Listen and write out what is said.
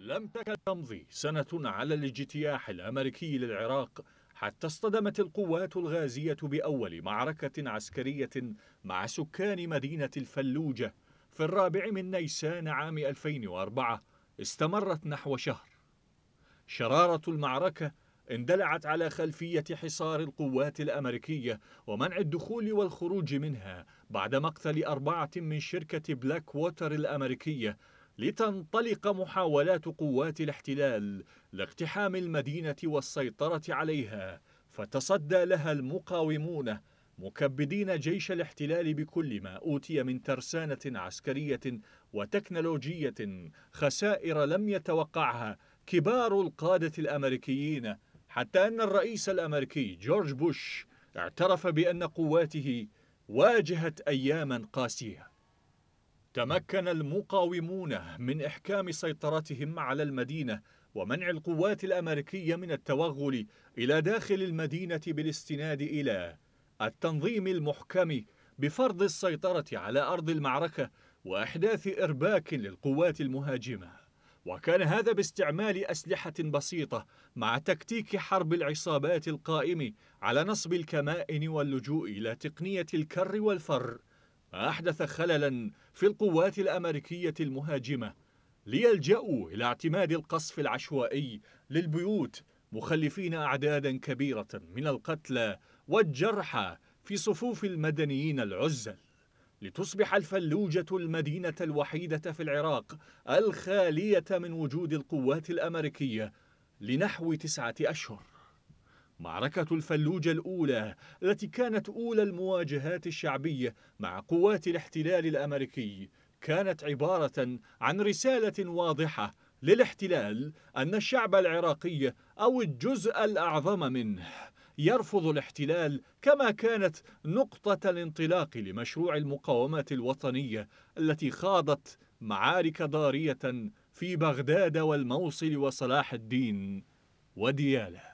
لم تكد تمضي سنة على الاجتياح الأمريكي للعراق حتى اصطدمت القوات الغازية بأول معركة عسكرية مع سكان مدينة الفلوجة في الرابع من نيسان عام 2004 استمرت نحو شهر شرارة المعركة اندلعت على خلفية حصار القوات الأمريكية ومنع الدخول والخروج منها بعد مقتل أربعة من شركة بلاك ووتر الأمريكية لتنطلق محاولات قوات الاحتلال لاقتحام المدينة والسيطرة عليها فتصدى لها المقاومون مكبدين جيش الاحتلال بكل ما أوتي من ترسانة عسكرية وتكنولوجية خسائر لم يتوقعها كبار القادة الأمريكيين حتى أن الرئيس الأمريكي جورج بوش اعترف بأن قواته واجهت أياما قاسية تمكن المقاومون من إحكام سيطرتهم على المدينة ومنع القوات الأمريكية من التوغل إلى داخل المدينة بالاستناد إلى التنظيم المحكم بفرض السيطرة على أرض المعركة وإحداث إرباك للقوات المهاجمة وكان هذا باستعمال أسلحة بسيطة مع تكتيك حرب العصابات القائم على نصب الكمائن واللجوء إلى تقنية الكر والفر أحدث خللا في القوات الأمريكية المهاجمة ليلجأوا إلى اعتماد القصف العشوائي للبيوت مخلفين أعدادا كبيرة من القتلى والجرحى في صفوف المدنيين العزل لتصبح الفلوجة المدينة الوحيدة في العراق الخالية من وجود القوات الأمريكية لنحو تسعة أشهر معركة الفلوجة الأولى التي كانت أولى المواجهات الشعبية مع قوات الاحتلال الأمريكي كانت عبارة عن رسالة واضحة للاحتلال أن الشعب العراقي أو الجزء الأعظم منه يرفض الاحتلال كما كانت نقطة الانطلاق لمشروع المقاومة الوطنية التي خاضت معارك ضارية في بغداد والموصل وصلاح الدين ودياله